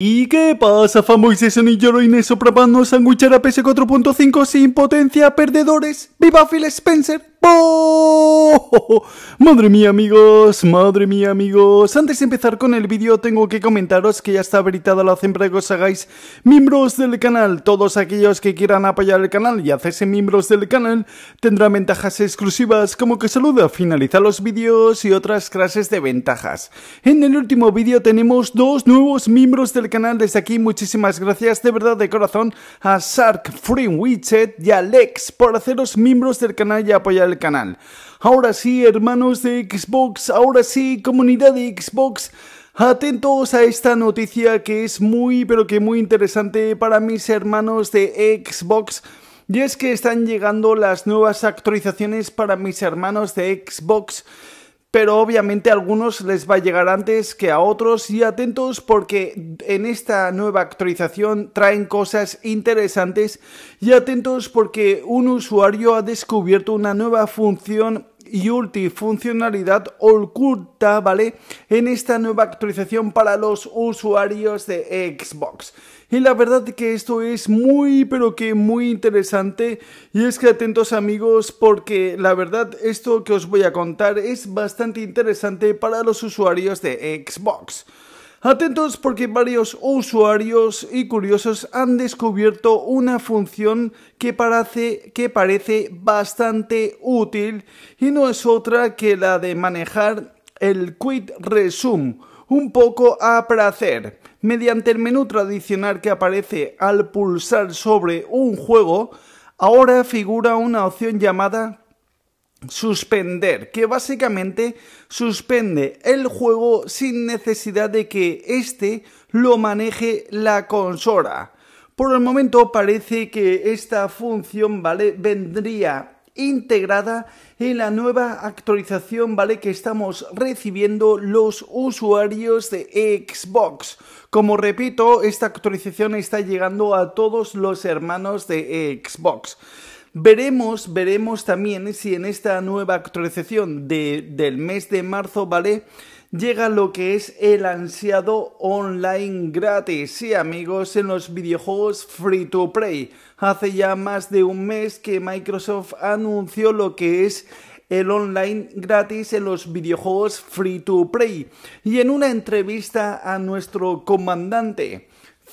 ¿Y qué pasa, famosos y Inés a a PS4.5 sin potencia, perdedores? ¡Viva Phil Spencer! Madre mía amigos, madre mía amigos Antes de empezar con el vídeo tengo que comentaros que ya está habilitada la siempre que os hagáis miembros del canal Todos aquellos que quieran apoyar el canal y hacerse miembros del canal Tendrán ventajas exclusivas como que saluda, finaliza los vídeos y otras clases de ventajas En el último vídeo tenemos dos nuevos miembros del canal Desde aquí muchísimas gracias de verdad de corazón a Shark Free Widget y a Lex por haceros miembros del canal y apoyar el canal. Ahora sí, hermanos de Xbox, ahora sí, comunidad de Xbox. Atentos a esta noticia que es muy pero que muy interesante para mis hermanos de Xbox. Y es que están llegando las nuevas actualizaciones para mis hermanos de Xbox pero obviamente a algunos les va a llegar antes que a otros y atentos porque en esta nueva actualización traen cosas interesantes y atentos porque un usuario ha descubierto una nueva función y multifuncionalidad oculta, ¿vale? En esta nueva actualización para los usuarios de Xbox. Y la verdad que esto es muy, pero que muy interesante. Y es que atentos amigos, porque la verdad esto que os voy a contar es bastante interesante para los usuarios de Xbox. Atentos porque varios usuarios y curiosos han descubierto una función que parece, que parece bastante útil y no es otra que la de manejar el Quit Resume, un poco a placer. Mediante el menú tradicional que aparece al pulsar sobre un juego, ahora figura una opción llamada suspender, que básicamente suspende el juego sin necesidad de que éste lo maneje la consola. Por el momento parece que esta función, ¿vale? Vendría integrada en la nueva actualización, ¿vale? Que estamos recibiendo los usuarios de Xbox. Como repito, esta actualización está llegando a todos los hermanos de Xbox. Veremos, veremos también si en esta nueva actualización del mes de marzo, ¿vale? Llega lo que es el ansiado online gratis, sí amigos, en los videojuegos free to play. Hace ya más de un mes que Microsoft anunció lo que es el online gratis en los videojuegos free to play. Y en una entrevista a nuestro comandante,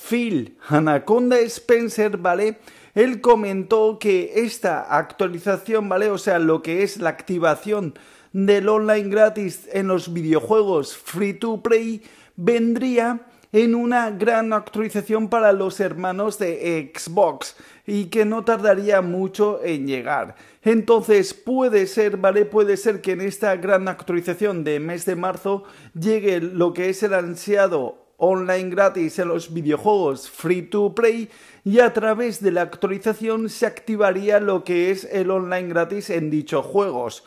Phil Anaconda Spencer, ¿vale? Él comentó que esta actualización, ¿vale? O sea, lo que es la activación del online gratis en los videojuegos free to play vendría en una gran actualización para los hermanos de Xbox y que no tardaría mucho en llegar. Entonces puede ser, ¿vale? Puede ser que en esta gran actualización de mes de marzo llegue lo que es el ansiado online gratis en los videojuegos free to play y a través de la actualización se activaría lo que es el online gratis en dichos juegos.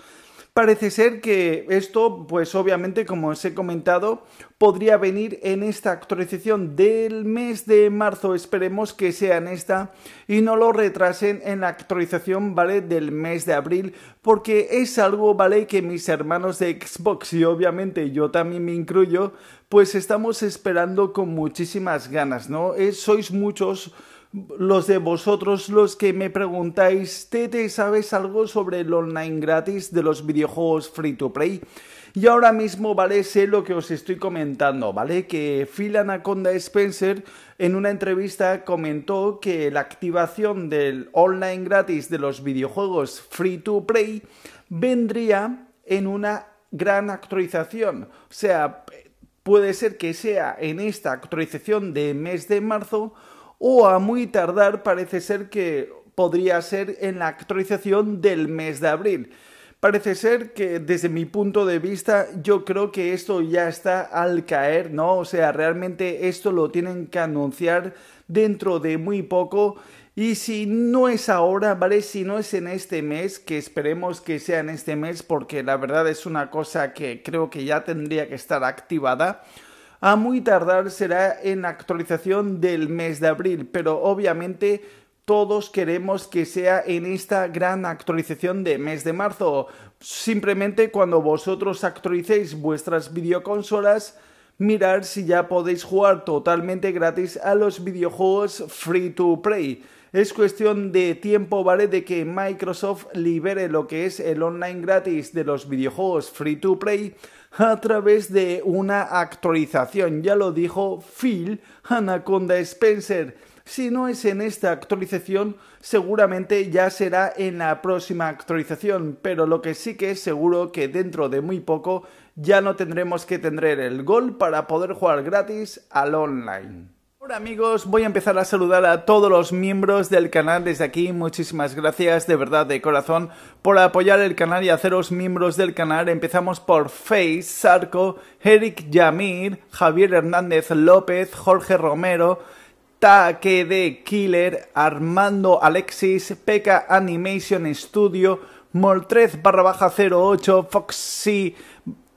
Parece ser que esto, pues obviamente, como os he comentado, podría venir en esta actualización del mes de marzo. Esperemos que sea en esta y no lo retrasen en la actualización, ¿vale? Del mes de abril, porque es algo, ¿vale? Que mis hermanos de Xbox y obviamente yo también me incluyo, pues estamos esperando con muchísimas ganas, ¿no? Eh, sois muchos los de vosotros los que me preguntáis, Tete, ¿sabes algo sobre el online gratis de los videojuegos free to play? Y ahora mismo, ¿vale? Sé lo que os estoy comentando, ¿vale? Que Phil Anaconda Spencer en una entrevista comentó que la activación del online gratis de los videojuegos free to play vendría en una gran actualización. O sea, puede ser que sea en esta actualización de mes de marzo o a muy tardar parece ser que podría ser en la actualización del mes de abril. Parece ser que desde mi punto de vista yo creo que esto ya está al caer, ¿no? O sea, realmente esto lo tienen que anunciar dentro de muy poco y si no es ahora, ¿vale? Si no es en este mes, que esperemos que sea en este mes porque la verdad es una cosa que creo que ya tendría que estar activada a muy tardar será en actualización del mes de abril, pero obviamente todos queremos que sea en esta gran actualización de mes de marzo. Simplemente cuando vosotros actualicéis vuestras videoconsolas, mirar si ya podéis jugar totalmente gratis a los videojuegos free to play. Es cuestión de tiempo, ¿vale? De que Microsoft libere lo que es el online gratis de los videojuegos free to play a través de una actualización. Ya lo dijo Phil Anaconda Spencer si no es en esta actualización, seguramente ya será en la próxima actualización, pero lo que sí que es seguro que dentro de muy poco ya no tendremos que tener el gol para poder jugar gratis al online. Hola amigos, voy a empezar a saludar a todos los miembros del canal desde aquí. Muchísimas gracias de verdad de corazón por apoyar el canal y haceros miembros del canal. Empezamos por Face, Sarco, Eric Yamir, Javier Hernández López, Jorge Romero, Taque de Killer, Armando Alexis, Peca Animation Studio, Moltrez barra baja 08, Foxy,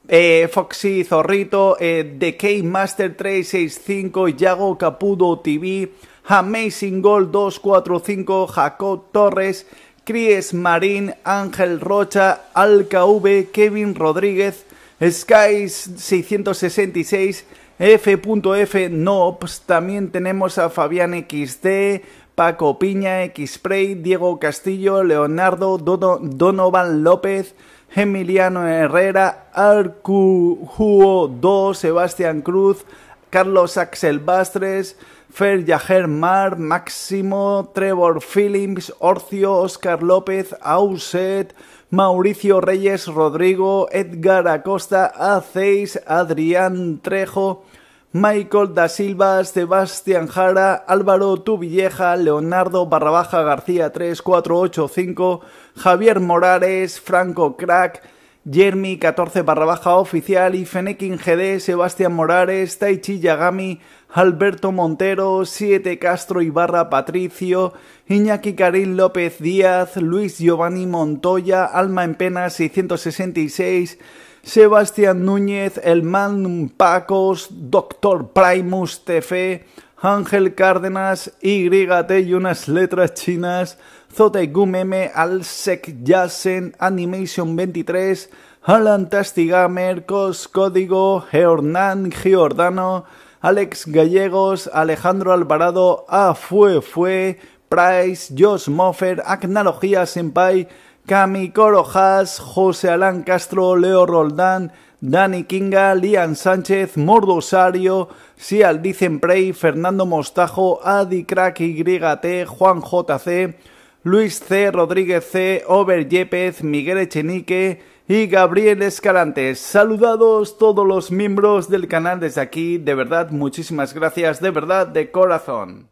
eh, Foxy Zorrito, eh, k Master 365, Yago Capudo TV, Amazing Gold 245, Jacob Torres, Cries Marín, Ángel Rocha, Alka V, Kevin Rodríguez, Skies 666, F.F. Nobs, pues también tenemos a Fabián XT, Paco Piña, Xpray, Diego Castillo, Leonardo, Donovan López, Emiliano Herrera, Arcujuo Do, Sebastián Cruz, Carlos Axel Bastres, Fer Yager Mar, Máximo, Trevor Phillips, Orcio, Oscar López, Auset, Mauricio Reyes, Rodrigo, Edgar Acosta, a Adrián Trejo, Michael da Silva, Sebastián Jara, Álvaro Tuvilleja, Leonardo Barrabaja García cinco, Javier Morales, Franco Crack, Jeremy 14 barra baja oficial, Ifenekin GD, Sebastián Morales, Taichi Yagami, Alberto Montero, 7 Castro Barra Patricio, Iñaki Karim López Díaz, Luis Giovanni Montoya, Alma en Pena 666, Sebastián Núñez, El Man Pacos, Doctor Primus TF, Ángel Cárdenas, YT y unas letras chinas, Zote Gumeme, Alsec Yasen, Animation 23, Alan Tastigamer, Cos Código, Hernán Giordano, Alex Gallegos, Alejandro Alvarado, A ah Fue Price, Josh Moffer, Acnalogía Senpai, Cami Corojas, José Alán Castro, Leo Roldán, Dani Kinga, Lian Sánchez, Mordo Sial Dicen Fernando Mostajo, Adi Crack YT, Juan JC, Luis C. Rodríguez C., Over Yepes, Miguel Echenique y Gabriel Escalantes. Saludados todos los miembros del canal desde aquí, de verdad, muchísimas gracias, de verdad, de corazón.